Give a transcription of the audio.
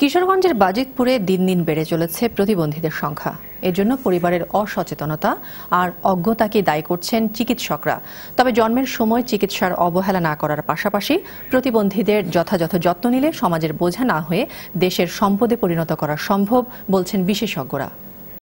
কিশোরগঞ্জের বাজিতপুরে দিন দিন বেড়ে চলেছে প্রতিবন্ধীদের সংখ্যা এর জন্য পরিবারের অসচেতনতা আর অজ্ঞতাকে দায়ী করছেন চিকিৎসকরা তবে জন্মের সময় চিকিৎসার অবহেলা না করার পাশাপাশি প্রতিবন্ধীদের যথাযথ যত্ন নিলে সমাজের বোঝা না হয়ে দেশের সম্পদে পরিণত করা সম্ভব বলছেন বিশেষজ্ঞরা